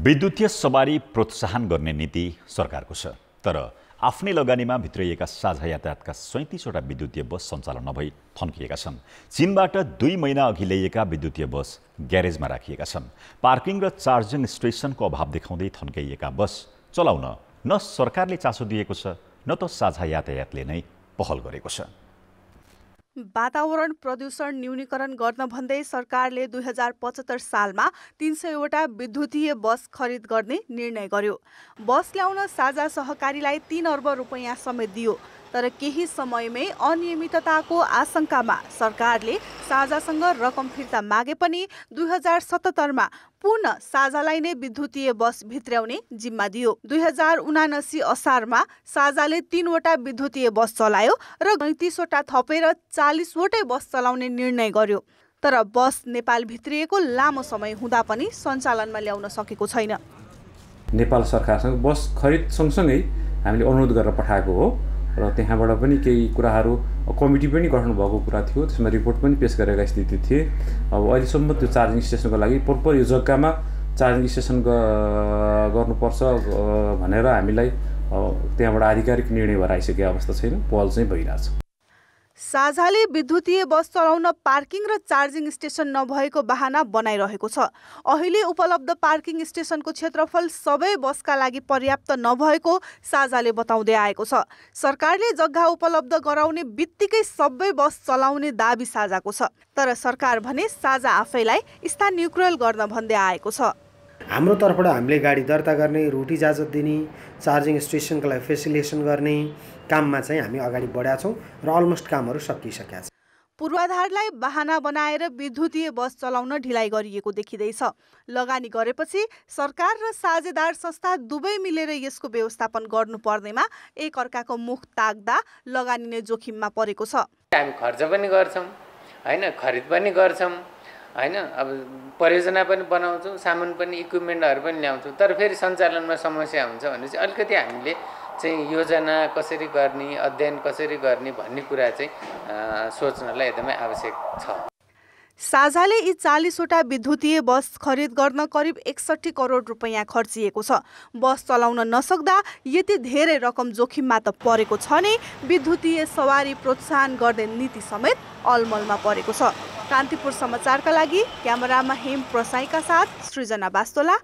विद्युतीय सवारी प्रोत्साहन गर्ने नीति सरकारको छ तर आफ्नै लगानीमा भित्रिएका साझा यातायातका सैँतिसवटा विद्युतीय बस सञ्चालन नभई थन्किएका छन् चिनबाट दुई महिना अघि ल्याइएका विद्युतीय बस ग्यारेजमा राखिएका छन् पार्किङ र चार्जिङ स्टेसनको अभाव देखाउँदै थन्काइएका बस चलाउन न सरकारले चासो दिएको छ न त साझा यातायातले नै पहल गरेको छ वातावरण प्रदूषण न्यूनीकरण गर्न भन्दै सरकारले दुई हजार पचहत्तर सालमा तिन सयवटा विद्युतीय बस खरिद गर्ने निर्णय गर्यो बस ल्याउन साझा सहकारीलाई तीन अर्ब रुपैयाँ समेत दियो तर केही समयमै अनियमितताको आशंकामा सरकारले साझासँग रकम फिर्ता मागे पनि दुई हजार सतहत्तरमा पुनः साझालाई नै विद्युतीय बस भित्र्याउने जिम्मा दियो दुई हजार उनासी असारमा साझाले तीनवटा विद्युतीय बस चलायो र गैतिसवटा थपेर चालिसवटै बस चलाउने निर्णय गर्यो तर बस नेपाल भित्रिएको लामो समय हुँदा पनि सञ्चालनमा ल्याउन सकेको छैन नेपाल सरकारसँग बस खरिद सँगसँगै हामीले अनुरोध गरेर पठाएको हो र त्यहाँबाट पनि केही कुराहरू कमिटी पनि गठन भएको कुरा थियो त्यसमा रिपोर्ट पनि पेस गरेका स्थिति थिए अब अहिलेसम्म त्यो चार्जिङ स्टेसनको लागि प्रपर यो जग्गामा चार्जिङ स्टेसन गर्नुपर्छ भनेर हामीलाई त्यहाँबाट आधिकारिक निर्णय भएर आइसकेको अवस्था छैन पहल चाहिँ भइरहेछ साझाले विद्युतीय बस चलाउन पार्किङ र चार्जिङ स्टेसन नभएको बहाना बनाइरहेको छ अहिले उपलब्ध पार्किङ स्टेसनको क्षेत्रफल सबै बसका लागि पर्याप्त नभएको साझाले बताउँदै आएको छ सरकारले जग्गा उपलब्ध गराउने बित्तिकै सबै बस चलाउने दावी साझाको छ तर सरकार भने साझा आफैलाई स्थान न्युक्रल गर्न भन्दै आएको छ हाम्रो तर्फबाट हामीले गाडी दर्ता गर्ने रुट इजाजत दिने चार्जिङ स्टेसनको लागि फेसिलिटेसन गर्ने काममा चाहिँ हामी अगाडि बढाएको छौँ र अलमोस्ट कामहरू सकिसकेका छन् पूर्वाधारलाई बाहना बनाएर विद्युतीय बस चलाउन ढिलाइ गरिएको देखिँदैछ लगानी गरेपछि सरकार र साझेदार संस्था दुवै मिलेर यसको व्यवस्थापन गर्नुपर्नेमा एक अर्काको मुख ताक्दा लगानी नै जोखिममा परेको छ हामी खर्च पनि गर्छौँ होइन खरिद पनि गर्छौँ होइन अब परियोजना पनि बनाउँछौँ सामान पनि इक्विपमेन्टहरू पनि ल्याउँछौँ तर फेरि सञ्चालनमा समस्या हुन्छ भने चाहिँ अलिकति हामीले चाहिँ योजना कसरी गर्ने अध्ययन कसरी गर्ने भन्ने कुरा चाहिँ सोच्नलाई एकदमै आवश्यक छ साझाले यी चालिसवटा विद्युतीय बस खरिद गर्न करिब एकसट्ठी करोड रुपैयाँ खर्चिएको छ बस चलाउन नसक्दा यति धेरै रकम जोखिममा त परेको छ नै विद्युतीय सवारी प्रोत्साहन गर्ने नीति समेत अलमलमा परेको छ कान्तिपुर समाचारका लागि क्यामेरामा हेम प्रसाईका साथ सृजना बास्तोला